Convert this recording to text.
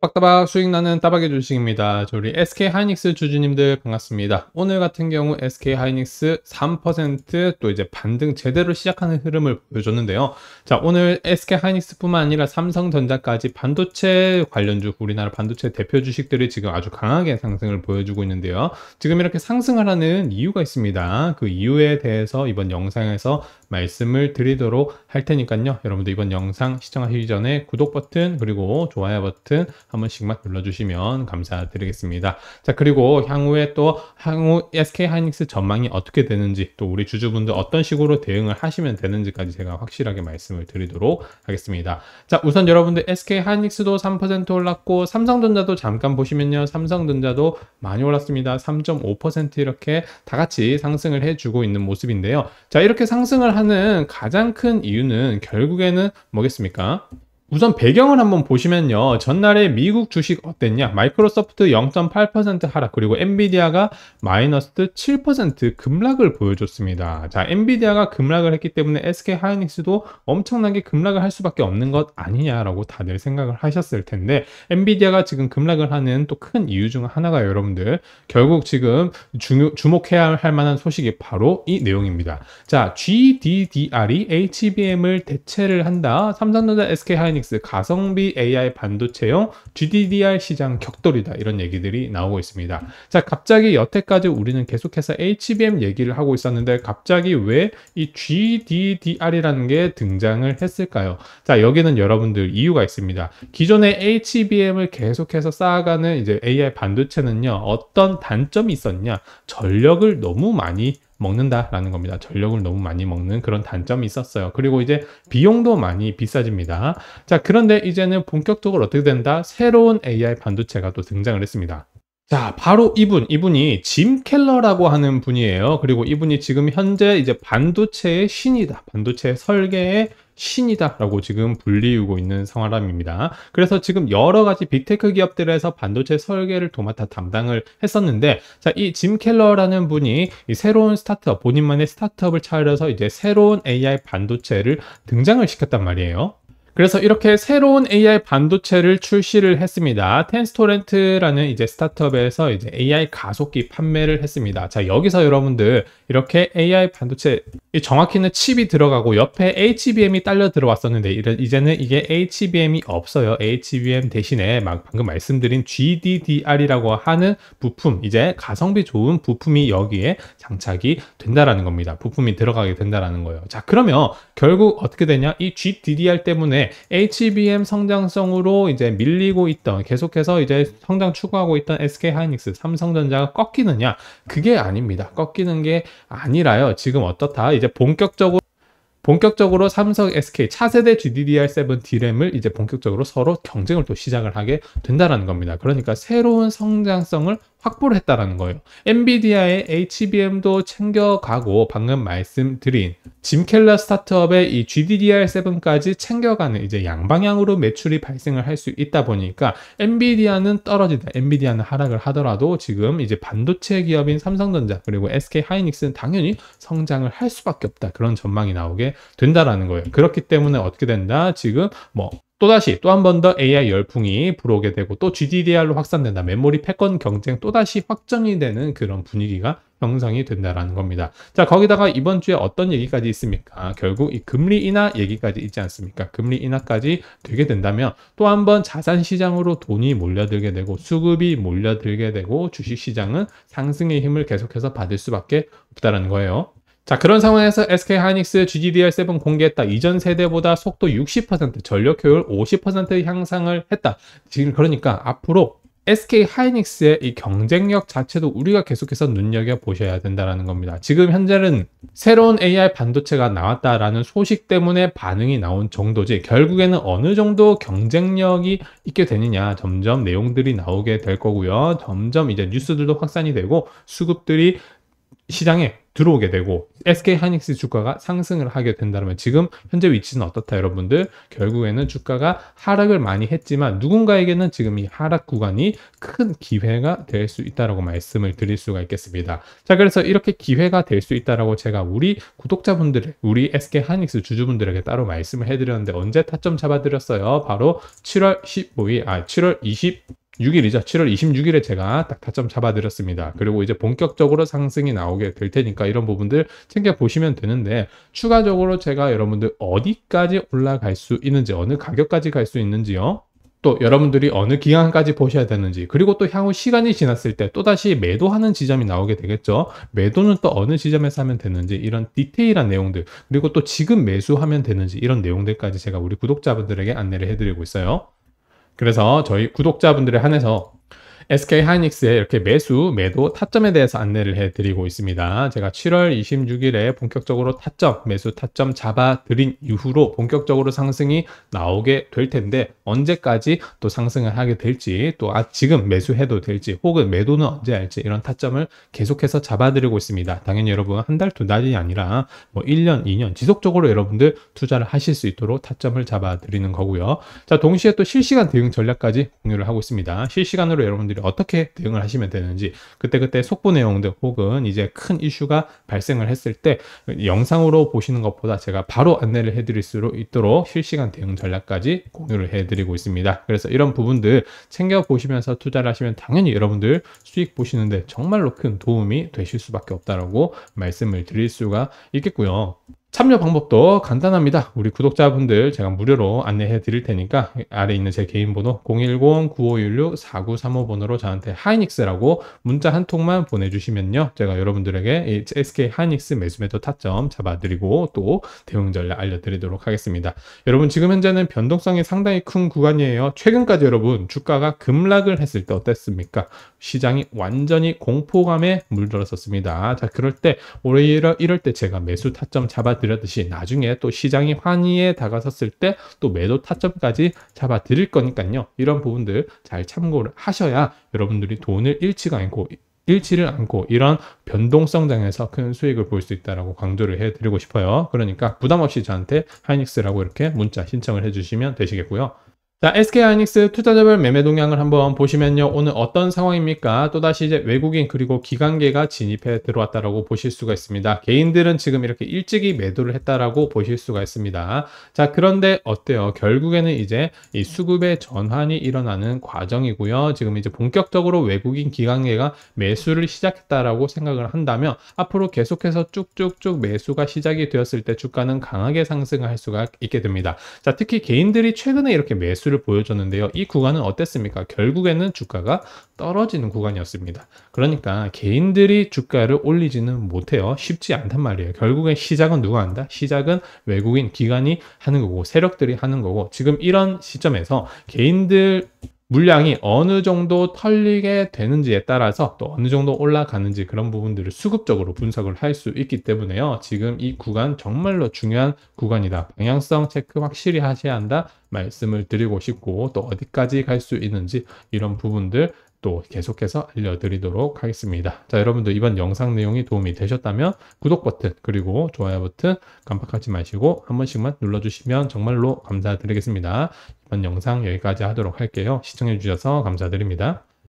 따박따박 수익 나는 따박의 주식입니다. 우리 SK 하이닉스 주주님들 반갑습니다. 오늘 같은 경우 SK 하이닉스 3%또 이제 반등 제대로 시작하는 흐름을 보여줬는데요. 자, 오늘 SK 하이닉스뿐만 아니라 삼성전자까지 반도체 관련주 우리나라 반도체 대표 주식들이 지금 아주 강하게 상승을 보여주고 있는데요. 지금 이렇게 상승을 하는 이유가 있습니다. 그 이유에 대해서 이번 영상에서 말씀을 드리도록 할 테니까요. 여러분들 이번 영상 시청하시기 전에 구독 버튼 그리고 좋아요 버튼 한 번씩만 눌러주시면 감사드리겠습니다. 자 그리고 향후에 또 향후 SK 하이닉스 전망이 어떻게 되는지 또 우리 주주분들 어떤 식으로 대응을 하시면 되는지까지 제가 확실하게 말씀을 드리도록 하겠습니다. 자 우선 여러분들 SK 하이닉스도 3% 올랐고 삼성전자도 잠깐 보시면요 삼성전자도 많이 올랐습니다. 3.5% 이렇게 다 같이 상승을 해주고 있는 모습인데요. 자 이렇게 상승을 하는 가장 큰 이유는 결국에는 뭐겠습니까? 우선 배경을 한번 보시면요. 전날에 미국 주식 어땠냐? 마이크로소프트 0.8% 하락, 그리고 엔비디아가 마이너스 7% 급락을 보여줬습니다. 자, 엔비디아가 급락을 했기 때문에 SK 하이닉스도 엄청나게 급락을 할 수밖에 없는 것 아니냐라고 다들 생각을 하셨을 텐데, 엔비디아가 지금 급락을 하는 또 큰 이유 중 하나가 여러분들, 결국 지금 주, 주목해야 할 만한 소식이 바로 이 내용입니다. 자, GDDR이 HBM을 대체를 한다. 삼성전자 SK 하이닉스 하이닉스 가성비 AI 반도체용 GDDR 시장 격돌이다 이런 얘기들이 나오고 있습니다. 자 갑자기 여태까지 우리는 계속해서 HBM 얘기를 하고 있었는데 갑자기 왜 이 GDDR이라는 게 등장을 했을까요? 자 여기는 여러분들 이유가 있습니다. 기존의 HBM을 계속해서 쌓아가는 이제 AI 반도체는요 어떤 단점이 있었냐 전력을 너무 많이 먹는다라는 겁니다. 전력을 너무 많이 먹는 그런 단점이 있었어요. 그리고 이제 비용도 많이 비싸집니다. 자, 그런데 이제는 본격적으로 어떻게 된다? 새로운 AI 반도체가 또 등장을 했습니다. 자, 바로 이분, 이분이 짐 켈러라고 하는 분이에요. 그리고 이분이 지금 현재 이제 반도체의 신이다. 반도체 설계의 신이다라고 지금 불리우고 있는 성 사람입니다. 그래서 지금 여러 가지 빅테크 기업들에서 반도체 설계를 도맡아 담당을 했었는데 자 이짐 켈러라는 분이 이 새로운 스타트업 본인만의 스타트업을 차려서 이제 새로운 AI 반도체를 등장을 시켰단 말이에요. 그래서 이렇게 새로운 AI 반도체를 출시를 했습니다. 텐스토렌트라는 이제 스타트업에서 이제 AI 가속기 판매를 했습니다. 자, 여기서 여러분들 이렇게 AI 반도체 정확히는 칩이 들어가고 옆에 HBM이 딸려 들어왔었는데 이제는 이게 HBM이 없어요. HBM 대신에 막 방금 말씀드린 GDDR이라고 하는 부품, 이제 가성비 좋은 부품이 여기에 장착이 된다라는 겁니다. 부품이 들어가게 된다라는 거예요. 자, 그러면 결국 어떻게 되냐? 이 GDDR 때문에 HBM 성장성으로 이제 밀리고 있던 계속해서 이제 성장 추구하고 있던 SK 하이닉스, 삼성전자가 꺾이느냐? 그게 아닙니다. 꺾이는 게 아니라요. 지금 어떻다? 이제 본격적으로 본격적으로 삼성 SK 차세대 GDDR7 D램을 이제 본격적으로 서로 경쟁을 또 시작을 하게 된다는 겁니다. 그러니까 새로운 성장성을 확보를 했다라는 거예요. 엔비디아의 HBM도 챙겨가고 방금 말씀드린 짐 켈러 스타트업의 이 GDDR7까지 챙겨가는 이제 양방향으로 매출이 발생을 할 수 있다 보니까 엔비디아는 떨어진다. 엔비디아는 하락을 하더라도 지금 이제 반도체 기업인 삼성전자 그리고 SK 하이닉스는 당연히 성장을 할 수밖에 없다. 그런 전망이 나오게 된다라는 거예요. 그렇기 때문에 어떻게 된다? 지금 뭐 또다시 또 한 번 더 AI 열풍이 불어오게 되고 또 GDDR로 확산된다. 메모리 패권 경쟁 또다시 확정이 되는 그런 분위기가 형성이 된다라는 겁니다. 자, 거기다가 이번 주에 어떤 얘기까지 있습니까? 결국 이 금리 인하 얘기까지 있지 않습니까? 금리 인하까지 되게 된다면 또 한 번 자산 시장으로 돈이 몰려들게 되고 수급이 몰려들게 되고 주식 시장은 상승의 힘을 계속해서 받을 수밖에 없다는 거예요. 자, 그런 상황에서 SK 하이닉스 GDDR7 공개했다. 이전 세대보다 속도 60%, 전력 효율 50% 향상을 했다. 지금 그러니까 앞으로 SK 하이닉스의 이 경쟁력 자체도 우리가 계속해서 눈여겨 보셔야 된다라는 겁니다. 지금 현재는 새로운 AI 반도체가 나왔다라는 소식 때문에 반응이 나온 정도지 결국에는 어느 정도 경쟁력이 있게 되느냐 점점 내용들이 나오게 될 거고요. 점점 이제 뉴스들도 확산이 되고 수급들이 시장에 들어오게 되고 SK 하이닉스 주가가 상승을 하게 된다면 지금 현재 위치는 어떻다 여러분들 결국에는 주가가 하락을 많이 했지만 누군가에게는 지금 이 하락 구간이 큰 기회가 될 수 있다라고 말씀을 드릴 수가 있겠습니다 자 그래서 이렇게 기회가 될 수 있다라고 제가 우리 구독자분들 우리 SK 하이닉스 주주분들에게 따로 말씀을 해드렸는데 언제 타점 잡아드렸어요 바로 7월 15일 아 7월 20 6일이죠. 7월 26일에 제가 딱 타점 잡아드렸습니다. 그리고 이제 본격적으로 상승이 나오게 될 테니까 이런 부분들 챙겨보시면 되는데 추가적으로 제가 여러분들 어디까지 올라갈 수 있는지 어느 가격까지 갈 수 있는지요. 또 여러분들이 어느 기간까지 보셔야 되는지 그리고 또 향후 시간이 지났을 때 또다시 매도하는 지점이 나오게 되겠죠 매도는 또 어느 지점에서 하면 되는지 이런 디테일한 내용들 그리고 또 지금 매수하면 되는지 이런 내용들까지 제가 우리 구독자분들에게 안내를 해드리고 있어요 그래서 저희 구독자분들에 한해서 SK 하이닉스의 이렇게 매수, 매도, 타점에 대해서 안내를 해드리고 있습니다. 제가 7월 26일에 본격적으로 타점, 매수 타점 잡아드린 이후로 본격적으로 상승이 나오게 될 텐데 언제까지 또 상승을 하게 될지 또 아, 지금 매수해도 될지 혹은 매도는 언제 할지 이런 타점을 계속해서 잡아드리고 있습니다. 당연히 여러분 한 달, 두 달이 아니라 뭐 1년, 2년 지속적으로 여러분들 투자를 하실 수 있도록 타점을 잡아드리는 거고요. 자, 동시에 또 실시간 대응 전략까지 공유를 하고 있습니다. 실시간으로 여러분들이 관리 어떻게 대응을 하시면 되는지 그때그때 속보 내용들 혹은 이제 큰 이슈가 발생을 했을 때 영상으로 보시는 것보다 제가 바로 안내를 해드릴 수 있도록 실시간 대응 전략까지 공유를 해드리고 있습니다. 그래서 이런 부분들 챙겨보시면서 투자를 하시면 당연히 여러분들 수익 보시는데 정말로 큰 도움이 되실 수밖에 없다라고 말씀을 드릴 수가 있겠고요. 참여 방법도 간단합니다. 우리 구독자분들 제가 무료로 안내해 드릴 테니까 아래 있는 제 개인 번호 010-9516-4935 번호로 저한테 하이닉스라고 문자 한 통만 보내주시면요. 제가 여러분들에게 SK 하이닉스 매수 매도 타점 잡아드리고 또 대응 전략 알려드리도록 하겠습니다. 여러분 지금 현재는 변동성이 상당히 큰 구간이에요. 최근까지 여러분 주가가 급락을 했을 때 어땠습니까? 시장이 완전히 공포감에 물들었었습니다. 자 그럴 때 오히려 이럴 때 제가 매수 타점 잡아드리 말씀드렸듯이 나중에 또 시장이 환희에 다가섰을 때 또 매도 타점까지 잡아 드릴 거니까요. 이런 부분들 잘 참고를 하셔야 여러분들이 돈을 잃지가 않고 잃지를 않고 이런 변동성 장에서 큰 수익을 볼 수 있다라고 강조를 해드리고 싶어요. 그러니까 부담 없이 저한테 하이닉스라고 이렇게 문자 신청을 해주시면 되시겠고요. 자, SK 하이닉스 투자자별 매매 동향을 한번 보시면요. 오늘 어떤 상황입니까? 또다시 이제 외국인 그리고 기관계가 진입해 들어왔다라고 보실 수가 있습니다. 개인들은 지금 이렇게 일찍이 매도를 했다라고 보실 수가 있습니다. 자, 그런데 어때요? 결국에는 이제 이 수급의 전환이 일어나는 과정이고요. 지금 이제 본격적으로 외국인 기관계가 매수를 시작했다라고 생각을 한다면 앞으로 계속해서 쭉쭉쭉 매수가 시작이 되었을 때 주가는 강하게 상승할 수가 있게 됩니다. 자, 특히 개인들이 최근에 이렇게 매수 매수를 보여줬는데요. 이 구간은 어땠습니까? 결국에는 주가가 떨어지는 구간이었습니다. 그러니까 개인들이 주가를 올리지는 못해요. 쉽지 않단 말이에요. 결국엔 시작은 누가 한다? 시작은 외국인 기관이 하는 거고 세력들이 하는 거고 지금 이런 시점에서 개인들 물량이 어느 정도 털리게 되는지에 따라서 또 어느 정도 올라가는지 그런 부분들을 수급적으로 분석을 할 수 있기 때문에요. 지금 이 구간 정말로 중요한 구간이다. 방향성 체크 확실히 하셔야 한다 말씀을 드리고 싶고 또 어디까지 갈 수 있는지 이런 부분들 또 계속해서 알려드리도록 하겠습니다. 자 여러분도 이번 영상 내용이 도움이 되셨다면 구독 버튼 그리고 좋아요 버튼 깜빡하지 마시고 한 번씩만 눌러주시면 정말로 감사드리겠습니다. 이번 영상 여기까지 하도록 할게요. 시청해주셔서 감사드립니다.